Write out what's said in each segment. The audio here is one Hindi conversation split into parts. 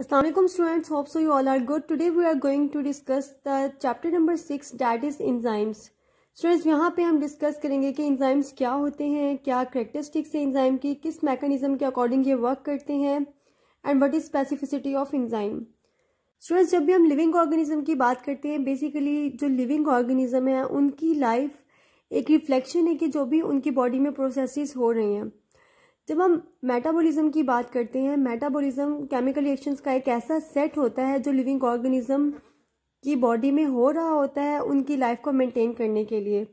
Assalamualaikum students hope so you all are good today we are going to discuss the chapter number 6 that is enzymes students यहाँ पे हम डिस्कस करेंगे कि इंजाइम्स क्या होते हैं क्या करेक्टरिस्टिक्स है इंजाइम की किस मैकेनिज्म के अकॉर्डिंग ये वर्क करते हैं and what is specificity of enzyme students जब भी हम लिविंग ऑर्गेनिज्म की बात करते हैं बेसिकली जो लिविंग ऑर्गेनिज्म है उनकी लाइफ एक रिफ्लेक्शन है कि जो भी उनकी बॉडी में प्रोसेसेस हो रहे हैं जब हम मेटाबॉलिज्म की बात करते हैं मेटाबॉलिज्म केमिकल रिएक्शंस का एक ऐसा सेट होता है जो लिविंग ऑर्गेनिज्म की बॉडी में हो रहा होता है उनकी लाइफ को मेंटेन करने के लिए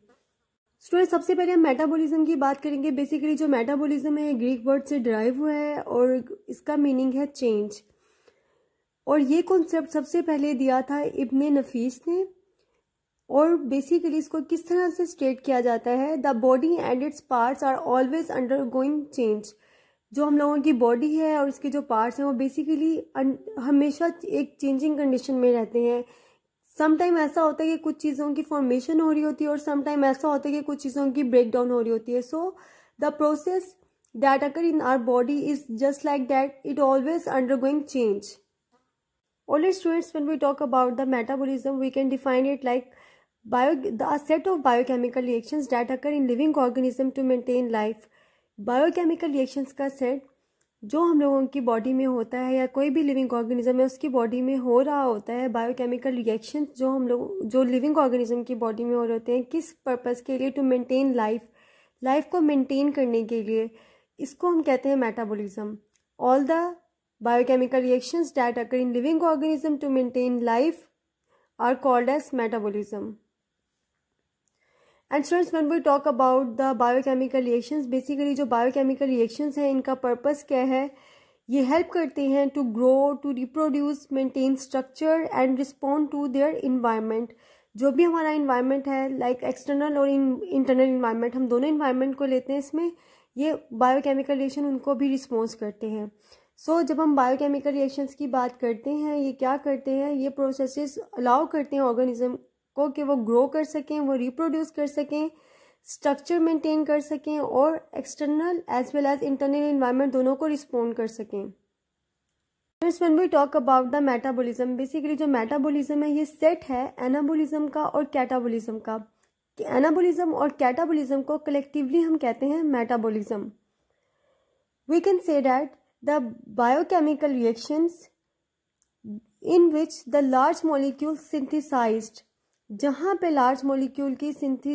स्टूडेंट सबसे पहले हम मेटाबॉलिज्म की बात करेंगे बेसिकली जो मेटाबॉलिज्म है ग्रीक वर्ड से ड्राइव हुआ है और इसका मीनिंग है चेंज और ये कॉन्सेप्ट सबसे पहले दिया था इब्ने नफीस ने और बेसिकली इसको किस तरह से स्टेट किया जाता है the body and its parts are always undergoing change जो हम लोगों की बॉडी है और इसके जो पार्ट्स हैं वो बेसिकली हमेशा एक चेंजिंग कंडीशन में रहते हैं समटाइम ऐसा होता है कि कुछ चीज़ों की फॉर्मेशन हो रही होती है और समटाइम ऐसा होता है कि कुछ चीज़ों की ब्रेक डाउन हो रही होती है so the process that occur in our body is just like that it always undergoing change only students when we talk about the metabolism we can define it like bio the a set of biochemical reactions occur in living organism to to life biochemical reactions का सेट जो हम लोगों की बॉडी में होता है या कोई भी लिविंग ऑर्गेनिज्म है उसकी बॉडी में हो रहा होता है बायोकेमिकल रिएक्शन जो हम लोग जो लिविंग ऑर्गेनिज्म की बॉडी में हो रहे होते हैं किस पर्पज़ के लिए टू मेंटेन लाइफ लाइफ को मेंटेन करने के लिए इसको हम कहते हैं metabolism all the biochemical reactions that occur in living organism to maintain life are called as metabolism and students when we talk about the biochemical reactions basically जो बायोकेमिकल रिएक्शंस हैं इनका पर्पस क्या है ये हेल्प करते हैं to grow to reproduce maintain structure and respond to their environment जो भी हमारा इन्वायरमेंट है लाइक एक्सटर्नल और इंटरनल इन्वायरमेंट हम दोनों इन्वायरमेंट को लेते हैं इसमें ये बायोकेमिकल रिएक्शन उनको भी रिस्पॉन्स करते हैं सो so, जब हम बायोकेमिकल रिएक्शंस की बात करते हैं ये क्या करते हैं ये प्रोसेसेस अलाउ करते हैं ऑर्गेनिज्म को कि वो ग्रो कर सकें वो रिप्रोड्यूस कर सकें स्ट्रक्चर मेंटेन कर सकें और external as well as internal environment दोनों को रिस्पॉन्ड कर सकें friends when we talk about the metabolism basically जो मेटाबॉलिज्म है ये सेट है एनाबॉलिज्म का और कैटाबॉलिज्म का कि एनाबॉलिज्म और कैटाबॉलिज्म को कलेक्टिवली हम कहते हैं metabolism we can say that the biochemical reactions in which the large molecule synthesized जहाँ पे लार्ज मॉलिक्यूल की सिंथी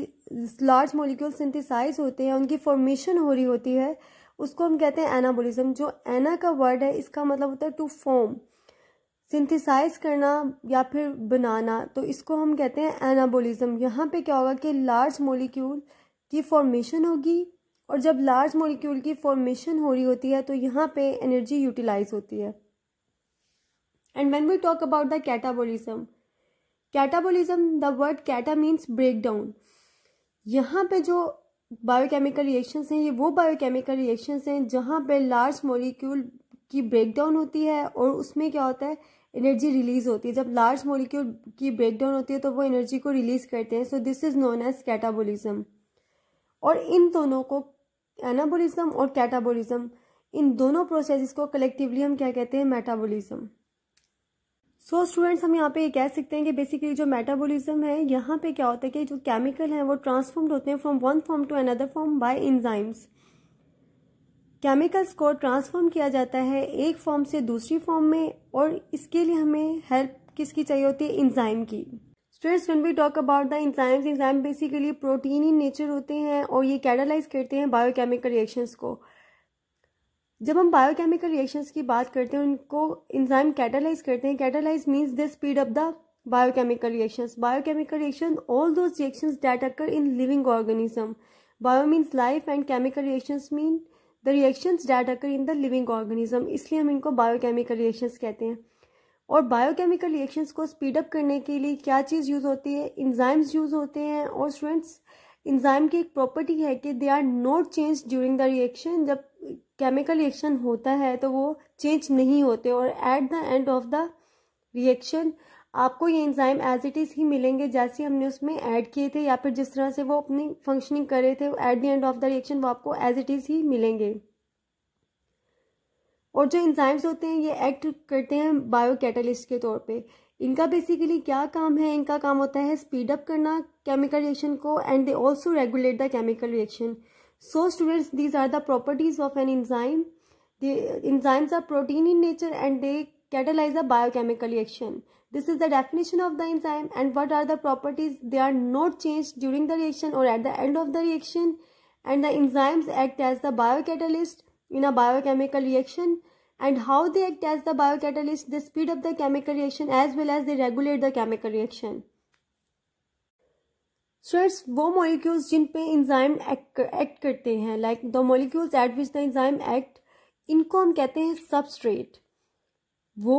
लार्ज मॉलिक्यूल सिंथिसाइज होते हैं उनकी फॉर्मेशन हो रही होती है उसको हम कहते हैं एनाबोलिज्म जो एना का वर्ड है इसका मतलब होता है टू फॉर्म सिंथिसाइज करना या फिर बनाना तो इसको हम कहते हैं एनाबोलिज्म यहाँ पे क्या होगा कि लार्ज मोलिक्यूल की फॉर्मेशन होगी और जब लार्ज मोलिक्यूल की फॉर्मेशन हो रही होती है तो यहाँ पे एनर्जी यूटिलाइज होती है and when we talk about the catabolism catabolism the word cata means break down यहाँ पे जो बायोकेमिकल रिएक्शंस हैं ये वो बायोकेमिकल रिएक्शंस हैं जहाँ पे लार्ज मॉलिक्यूल की ब्रेकडाउन होती है और उसमें क्या होता है एनर्जी रिलीज होती है जब लार्ज मॉलिक्यूल की ब्रेकडाउन होती है तो वो एनर्जी को रिलीज करते हैं so this is known as catabolism और इन दोनों को एनाबोलिज्म और कैटाबोलिज्म इन दोनों प्रोसेस को कलेक्टिवली हम क्या कहते हैं मेटाबोलिज्म सो so, स्टूडेंट्स हम यहाँ पे ये कह सकते हैं कि बेसिकली जो मेटाबॉलिज्म है यहाँ पे क्या होता है कि जो केमिकल हैं वो ट्रांसफॉर्म्ड होते हैं from one form to another form by enzymes chemicals को ट्रांसफॉर्म किया जाता है एक फॉर्म से दूसरी फॉर्म में और इसके लिए हमें हेल्प किसकी चाहिए होती है इंजाइम की students when we talk about the enzymes enzyme basically protein in nature होते हैं और ये कैटालाइज करते हैं बायोकेमिकल रिएक्शंस को जब हम बायोकेमिकल रिएक्शंस की बात करते हैं उनको इंजाइम कैटालाइज करते हैं catalyse means the speed up the biochemical reactions biochemical reaction all those reactions that occur in living organism bio means life and chemical reactions mean the reactions that occur in the living organism इसलिए हम इनको बायोकेमिकल रिएक्शंस कहते हैं और बायोकेमिकल रिएक्शंस को स्पीडअप करने के लिए क्या चीज़ यूज़ होती है इंजाइम्स यूज़ होते हैं और स्टूडेंट्स इंजाइम की एक प्रॉपर्टी है कि they are not change during the reaction जब केमिकल रिएक्शन होता है तो वो चेंज नहीं होते और at the end of the reaction आपको ये इंजाइम एज इट इज़ ही मिलेंगे जैसे हमने उसमें ऐड किए थे या फिर जिस तरह से वो अपनी फंक्शनिंग कर रहे थे at the end of the reaction वो आपको एज इट इज़ ही मिलेंगे और जो इंजाइम्स होते हैं ये एक्ट करते हैं बायो कैटलिस्ट के तौर पे इनका बेसिकली क्या काम है इनका काम होता है स्पीड अप करना केमिकल रिएक्शन को and they also regulate the chemical reaction so students these are the properties of an enzyme the enzymes are protein in nature and they catalyse a biochemical reaction this is the definition of the enzyme and what are the properties they are not change during the reaction और at the end of the reaction and the enzymes act as the bio catalyst in a bio biochemical reaction and how they act as the biocatalyst they speed up the chemical reaction as well as they regulate the chemical reaction substrates वो मॉलिक्यूल्स जिन पे इंजाइम एक्ट करते हैं like the molecules at which the enzyme act इनको हम कहते हैं सबस्ट्रेट वो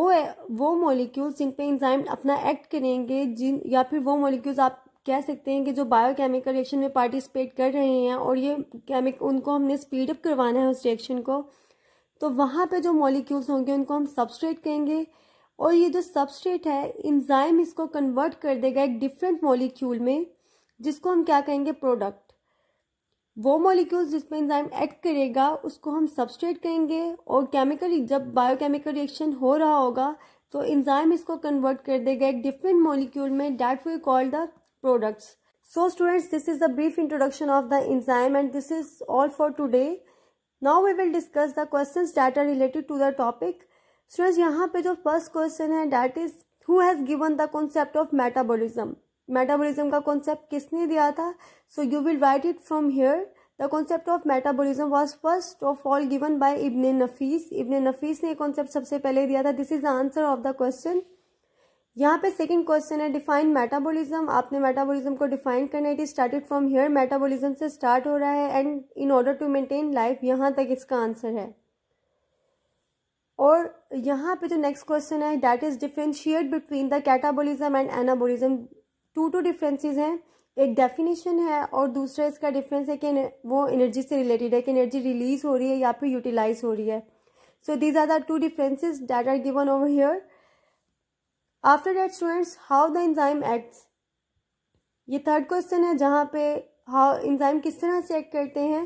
वो मोलिक्यूल्स जिन पे इंजाइम अपना एक्ट करेंगे जिन या फिर वो मोलिक्यूल्स आप कह सकते हैं कि जो बायोकेमिकल रिएक्शन में पार्टिसिपेट कर रहे हैं और ये केमिक उनको हमने स्पीड अप करवाना है उस रिएक्शन को तो वहां पे जो मॉलिक्यूल्स होंगे उनको हम सबस्ट्रेट कहेंगे और ये जो सबस्ट्रेट है इंजाइम इसको कन्वर्ट कर देगा एक डिफरेंट मॉलिक्यूल में जिसको हम क्या कहेंगे प्रोडक्ट वो मॉलिक्यूल्स जिसमें इंजाइम एक्ट करेगा उसको हम सबस्ट्रेट कहेंगे और केमिकल जब बायोकेमिकल रिएक्शन हो रहा होगा तो इंजाइम इसको कन्वर्ट कर देगा एक डिफरेंट मॉलिक्यूल में that we call the products so students this is the brief introduction of the enzyme and this is all for today now we will discuss the question that are related to the topic students यहाँ पे जो फर्स्ट क्वेश्चन है that is who has given the concept of metabolism metabolism का कॉन्सेप्ट किसने दिया था so you will write it from here the concept of metabolism was first of all given by Ibn Nafis Ibn Nafis ने ये कॉन्सेप्ट सबसे पहले दिया था this is the answer of the question यहाँ पे सेकंड क्वेश्चन है डिफाइन मेटाबॉलिज्म आपने मेटाबॉलिज्म को डिफाइन करना है it is started from here metabolism से स्टार्ट हो रहा है and in order to maintain life यहाँ तक इसका आंसर है और यहाँ पे जो नेक्स्ट क्वेश्चन है that is differentiate between the catabolism and anabolism two two differences हैं एक डेफिनेशन है और दूसरा इसका डिफरेंस है कि वो एनर्जी से रिलेटेड है कि एनर्जी रिलीज हो रही है या फिर यूटिलाइज हो रही है so these are the two differences that are given over here after that students how the enzyme acts ये थर्ड क्वेश्चन है जहाँ पे हाउ इंजाइम किस तरह से एक्ट करते हैं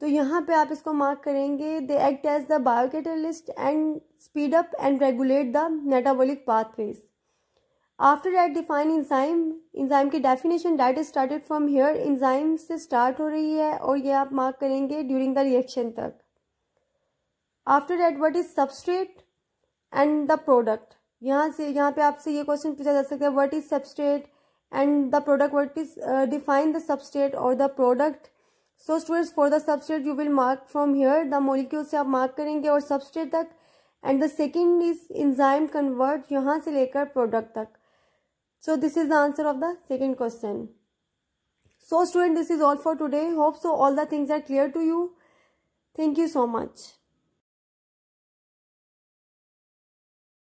तो यहाँ पे आप इसको मार्क करेंगे they act as the biocatalyst and speed up and regulate the metabolic pathways after that define enzyme enzyme की definition that is started from here enzyme से स्टार्ट हो रही है और ये आप मार्क करेंगे ड्यूरिंग द रिएक्शन तक after that what is substrate and the product यहाँ से यहाँ पे आपसे ये क्वेश्चन पूछा जा सकता है what is substrate and the product what is define the substrate और the product so students for the substrate you will mark from here the molecule से आप मार्क करेंगे और सबस्टेट तक and the second is enzyme convert यहाँ से लेकर प्रोडक्ट तक so this is the answer of the second question so student this is all for today hope so all the things are clear to you thank you so much